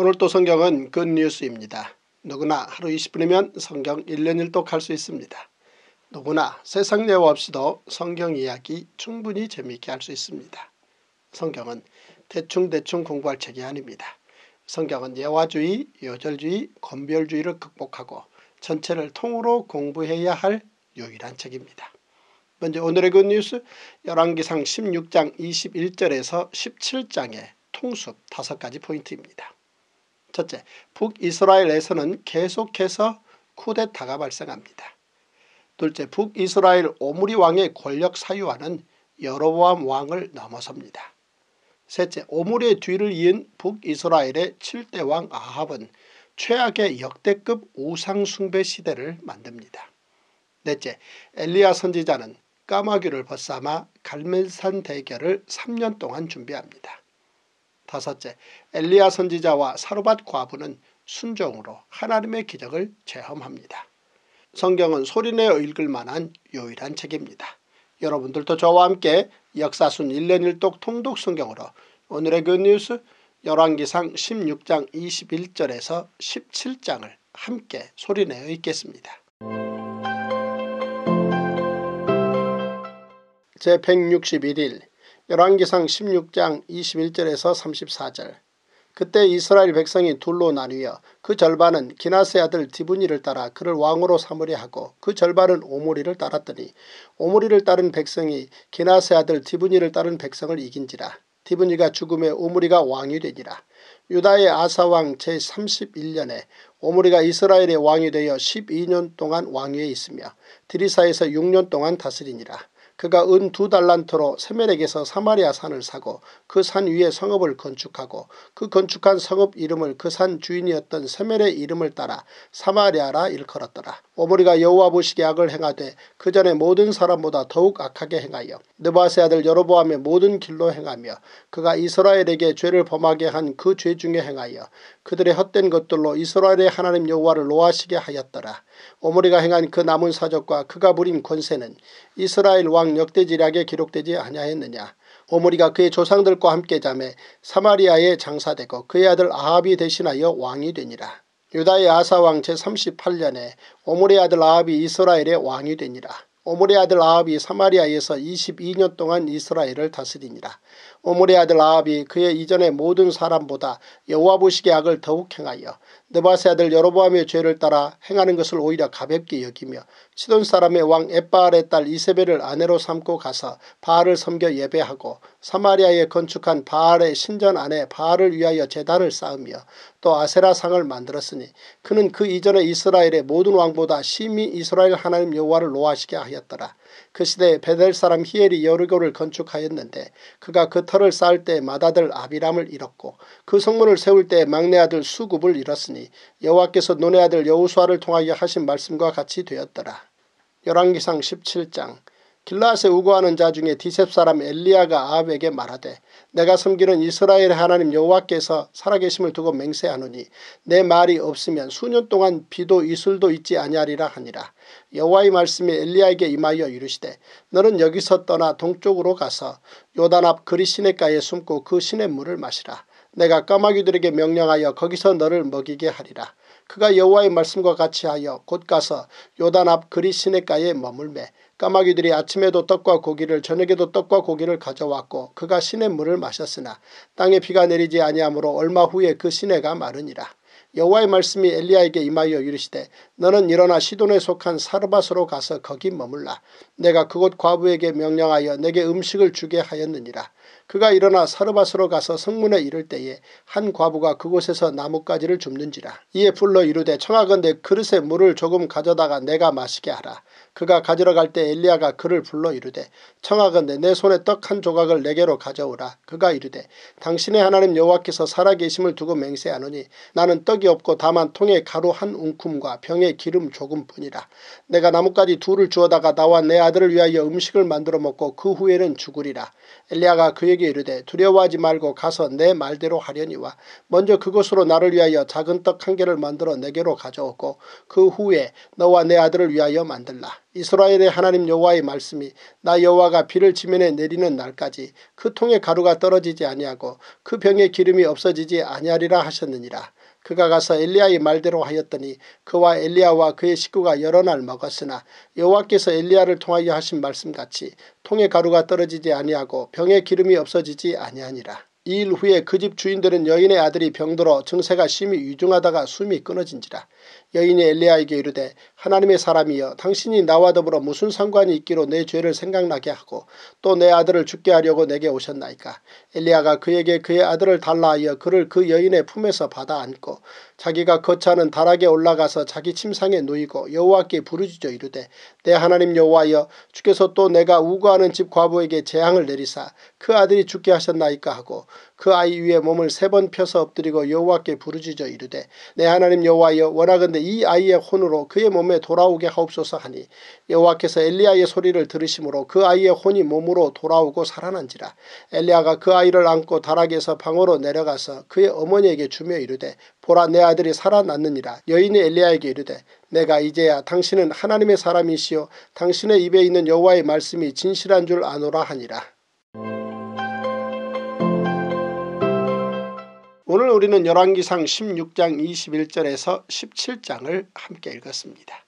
오늘 또 성경은 굿뉴스입니다. 누구나 하루 20분이면 성경 1년 1독 할수 있습니다. 누구나 세상 내외 없이도 성경 이야기 충분히 재미있게 할 수 있습니다. 성경은 대충대충 공부할 책이 아닙니다. 성경은 예화주의, 요절주의, 건별주의를 극복하고 전체를 통으로 공부해야 할 유일한 책입니다. 먼저 오늘의 굿뉴스 1 1기상 16장 21절에서 17장의 통습 5 가지 포인트입니다. 첫째, 북이스라엘에서는 계속해서 쿠데타가 발생합니다. 둘째, 북이스라엘 오므리 왕의 권력 사유화는 여로보암 왕을 넘어섭니다. 셋째, 오므리의 뒤를 이은 북이스라엘의 7대 왕 아합은 최악의 역대급 우상 숭배 시대를 만듭니다. 넷째, 엘리야 선지자는 까마귀를 벗삼아 갈멜산 대결을 3년 동안 준비합니다. 다섯째, 엘리야 선지자와 사로밭 과부는 순종으로 하나님의 기적을 체험합니다. 성경은 소리내어 읽을 만한 유일한 책입니다. 여러분들도 저와 함께 역사순 1년 1독 통독 성경으로 오늘의 굿뉴스 그 열왕기상 16장 21절에서 17장을 함께 소리내어 읽겠습니다. 제161일 열왕기상 16장 21절에서 34절 그때 이스라엘 백성이 둘로 나뉘어 그 절반은 기나스의 아들 디브니를 따라 그를 왕으로 삼으려 하고 그 절반은 오모리를 따랐더니 오모리를 따른 백성이 기나스의 아들 디브니를 따른 백성을 이긴지라 디브니가 죽음에 오모리가 왕이 되니라 유다의 아사왕 제31년에 오모리가 이스라엘의 왕이 되어 12년 동안 왕위에 있으며 디리사에서 6년 동안 다스리니라 그가 은 두 달란트로 세멜에게서 사마리아 산을 사고 그 산 위에 성읍을 건축하고 그 건축한 성읍 이름을 그 산 주인이었던 세멜의 이름을 따라 사마리아라 일컬었더라. 오므리가 여호와 보시기 악을 행하되 그 전에 모든 사람보다 더욱 악하게 행하여 느바세 아들 여로보암의 모든 길로 행하며 그가 이스라엘에게 죄를 범하게 한 그 죄 중에 행하여 그들의 헛된 것들로 이스라엘의 하나님 여호와를 노하시게 하였더라. 오므리가 행한 그 남은 사적과 그가 부린 권세는 이스라엘 왕이 역대지략에 기록되지 아니하였느냐. 오므리가 그의 조상들과 함께 잠에 사마리아에 장사되고 그의 아들 아합이 대신하여 왕이 되니라. 유다의 아사왕 제38년에 오므리 아들 아합이 이스라엘의 왕이 되니라. 오므리 아들 아합이 사마리아에서 22년 동안 이스라엘을 다스리니라. 오므리 아들 아합이 그의 이전의 모든 사람보다 여호와 보시기 악을 더욱 행하여 느바세 아들 여로보암의 죄를 따라 행하는 것을 오히려 가볍게 여기며 시돈 사람의 왕 엣바알의 딸 이세벨을 아내로 삼고 가서 바알을 섬겨 예배하고 사마리아에 건축한 바알의 신전 안에 바알을 위하여 재단을 쌓으며 또 아세라 상을 만들었으니 그는 그 이전에 이스라엘의 모든 왕보다 심히 이스라엘 하나님 여호와를 노하시게 하였더라. 그 시대에 베델 사람 히엘이 여르고를 건축하였는데 그가 그 터를 쌓을 때 맏아들 아비람을 잃었고 그 성문을 세울 때 막내아들 수급을 잃었으니 여호와께서 노네 아들 여우수아를 통하여 하신 말씀과 같이 되었더라. 열왕기상 17장 길라앗에 우거하는 자 중에 디셉 사람 엘리야가 아합에게 말하되 내가 섬기는 이스라엘 하나님 여호와께서 살아계심을 두고 맹세하노니 내 말이 없으면 수년 동안 비도 이슬도 있지 아니하리라 하니라. 여호와의 말씀이 엘리야에게 임하여 이르시되 너는 여기서 떠나 동쪽으로 가서 요단 앞 그리 시내가에 숨고 그 시냇 물을 마시라. 내가 까마귀들에게 명령하여 거기서 너를 먹이게 하리라. 그가 여호와의 말씀과 같이 하여 곧 가서 요단 앞 그리 시내가에 머물매 까마귀들이 아침에도 떡과 고기를 저녁에도 떡과 고기를 가져왔고 그가 시냇 물을 마셨으나 땅에 비가 내리지 아니하므로 얼마 후에 그 시내가 마르니라. 여호와의 말씀이 엘리야에게 임하여 이르시되 너는 일어나 시돈에 속한 사르밧으로 가서 거기 머물라. 내가 그곳 과부에게 명령하여 내게 음식을 주게 하였느니라. 그가 일어나 사르밧으로 가서 성문에 이를 때에 한 과부가 그곳에서 나뭇가지를 줍는지라. 이에 불러 이르되 청하건대 그릇에 물을 조금 가져다가 내가 마시게 하라. 그가 가지러 갈 때 엘리야가 그를 불러 이르되 청하건대 내 손에 떡 한 조각을 내게로 가져오라. 그가 이르되 당신의 하나님 여호와께서 살아계심을 두고 맹세하노니 나는 떡이 없고 다만 통에 가루 한웅큼과 병에 기름 조금뿐이라. 내가 나뭇가지 둘을 주어다가 나와 내 아들을 위하여 음식을 만들어 먹고 그 후에는 죽으리라. 엘리야가 그에게 이르되 두려워하지 말고 가서 내 말대로 하려니와 먼저 그곳으로 나를 위하여 작은 떡 한 개를 만들어 내게로 가져오고 그 후에 너와 내 아들을 위하여 만들라. 이스라엘의 하나님 여호와의 말씀이 나 여호와가 비를 지면에 내리는 날까지 그 통에 가루가 떨어지지 아니하고 그 병에 기름이 없어지지 아니하리라 하셨느니라. 그가 가서 엘리야의 말대로 하였더니 그와 엘리야와 그의 식구가 여러 날 먹었으나 여호와께서 엘리야를 통하여 하신 말씀같이 통에 가루가 떨어지지 아니하고 병에 기름이 없어지지 아니하니라. 이일 후에 그 집 주인들은 여인의 아들이 병들어 증세가 심히 위중하다가 숨이 끊어진지라. 여인이 엘리야에게 이르되 하나님의 사람이여 당신이 나와 더불어 무슨 상관이 있기로 내 죄를 생각나게 하고 또 내 아들을 죽게 하려고 내게 오셨나이까. 엘리야가 그에게 그의 아들을 달라 하여 그를 그 여인의 품에서 받아 안고 자기가 거처하는 그 다락에 올라가서 자기 침상에 누이고 여호와께 부르짖어 이르되 내 하나님 여호와여 주께서 또 내가 우거하는 집 과부에게 재앙을 내리사 그 아들이 죽게 하셨나이까 하고 그 아이 위에 몸을 세 번 펴서 엎드리고 여호와께 부르짖어 이르되 내 하나님 여호와여 워낙 나아간데 이 아이의 혼으로 그의 몸에 돌아오게 하옵소서 하니 여호와께서 엘리야의 소리를 들으심으로 그 아이의 혼이 몸으로 돌아오고 살아난지라 엘리야가 그 아이를 안고 다락에서 방으로 내려가서 그의 어머니에게 주며 이르되 보라 내 아들이 살아났느니라 여인이 엘리야에게 이르되 내가 이제야 당신은 하나님의 사람이시요 당신의 입에 있는 여호와의 말씀이 진실한 줄 아노라 하니라. 오늘 우리는 열왕기상 16장 21절에서 17장을 함께 읽었습니다.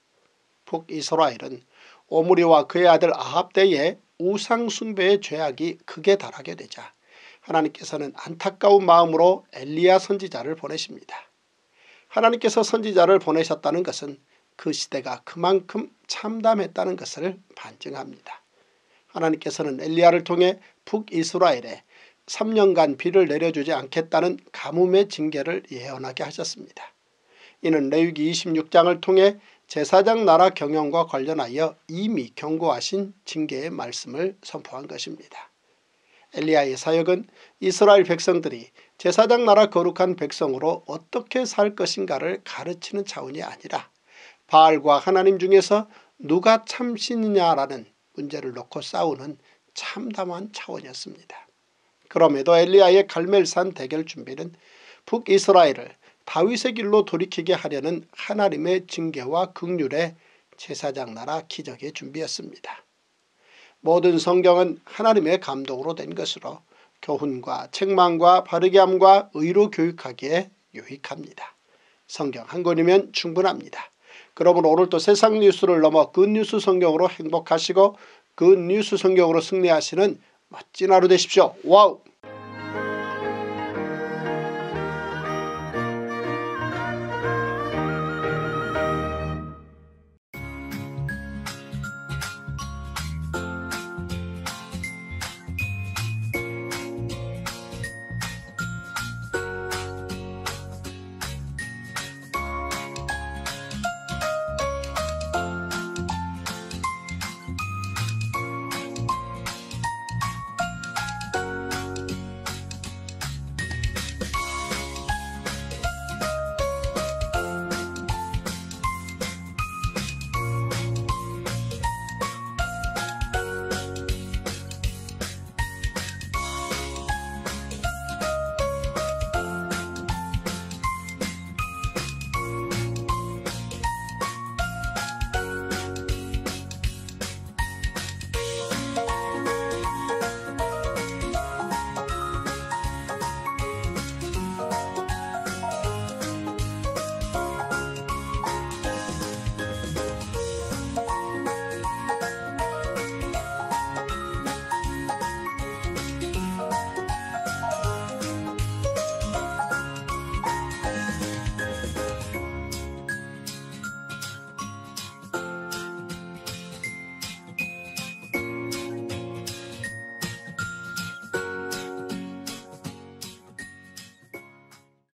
북이스라엘은 오므리와 그의 아들 아합 때에 우상 숭배의 죄악이 극에 달하게 되자 하나님께서는 안타까운 마음으로 엘리야 선지자를 보내십니다. 하나님께서 선지자를 보내셨다는 것은 그 시대가 그만큼 참담했다는 것을 반증합니다. 하나님께서는 엘리야를 통해 북이스라엘에 3년간 비를 내려주지 않겠다는 가뭄의 징계를 예언하게 하셨습니다. 이는 레위기 26장을 통해 제사장 나라 경영과 관련하여 이미 경고하신 징계의 말씀을 선포한 것입니다. 엘리야의 사역은 이스라엘 백성들이 제사장 나라 거룩한 백성으로 어떻게 살 것인가를 가르치는 차원이 아니라 바알과 하나님 중에서 누가 참신이냐라는 문제를 놓고 싸우는 참담한 차원이었습니다. 그럼에도 엘리야의 갈멜산 대결 준비는 북이스라엘을 다윗의 길로 돌이키게 하려는 하나님의 징계와 극률의 제사장 나라 기적의 준비였습니다. 모든 성경은 하나님의 감동으로 된 것으로 교훈과 책망과 바르게함과 의로 교육하기에 유익합니다. 성경 한 권이면 충분합니다. 그러므로 오늘도 세상 뉴스를 넘어 굿뉴스 그 성경으로 행복하시고 굿뉴스 그 성경으로 승리하시는 멋진 하루 되십시오. 와우!